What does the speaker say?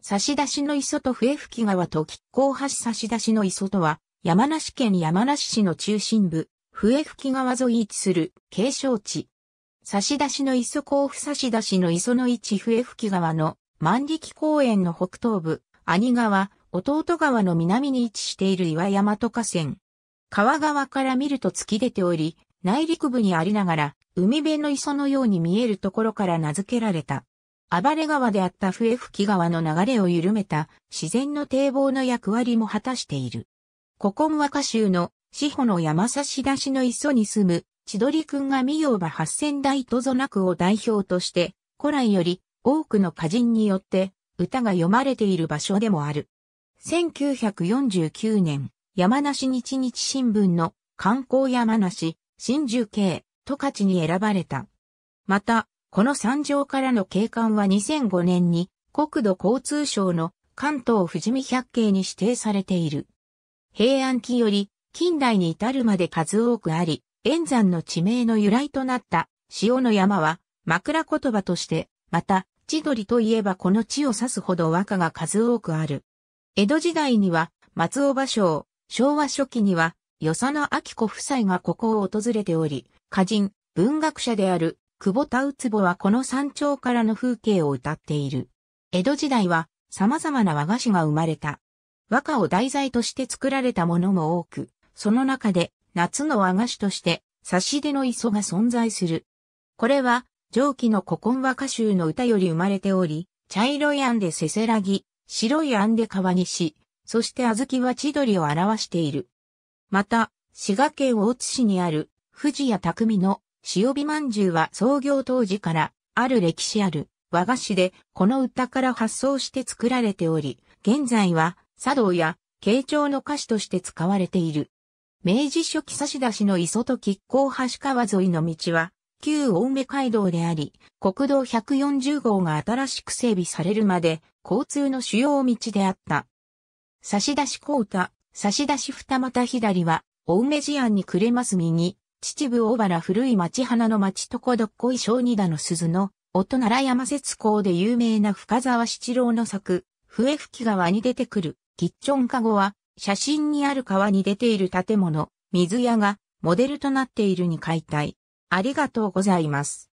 差出の磯と笛吹川と亀甲橋差出の磯とは、山梨県山梨市の中心部、笛吹川沿い位置する景勝地。差出の磯甲府差出の磯の位置笛吹川の万力公園の北東部、兄川、弟川の南に位置している岩山と河川。川側から見ると突き出ており、内陸部にありながら、海辺の磯のように見えるところから名付けられた。暴れ川であった笛吹川の流れを緩めた自然の堤防の役割も果たしている。古今和歌集の四保の山差し出しの磯に住む千鳥くんが美用馬八千代とぞなくを代表として古来より多くの歌人によって歌が読まれている場所でもある。1949年、山梨日日新聞の観光山梨、新宿系、十勝に選ばれた。また、この山上からの景観は2005年に国土交通省の関東富士見百景に指定されている。平安期より近代に至るまで数多くあり、円山の地名の由来となった塩の山は枕言葉として、また、千鳥といえばこの地を指すほど和歌が数多くある。江戸時代には松尾芭蕉、昭和初期には与謝野明子夫妻がここを訪れており、歌人、文学者である久保田つぼはこの山頂からの風景を歌っている。江戸時代は様々な和菓子が生まれた。和歌を題材として作られたものも多く、その中で夏の和菓子として差し出の磯が存在する。これは上記の古今和歌集の歌より生まれており、茶色いんでせせらぎ、白いんで川岸、そして小豆は千鳥を表している。また、滋賀県大津市にある藤谷屋匠の塩火まんじゅうは創業当時からある歴史ある和菓子でこの歌から発想して作られており、現在は茶道や慶長の菓子として使われている。明治初期差し出しの磯と吉光橋川沿いの道は、旧青梅街道であり、国道140号が新しく整備されるまで、交通の主要道であった。差し出し高歌、差し出し二股左は、青梅事案に暮れます右、秩父大原古い町花の町とこどっこい小二田の鈴の、音奈良山節港で有名な深沢七郎の作、笛吹川に出てくる、キッチョンカゴは、写真にある川に出ている建物、水屋が、モデルとなっているに解体。ありがとうございます。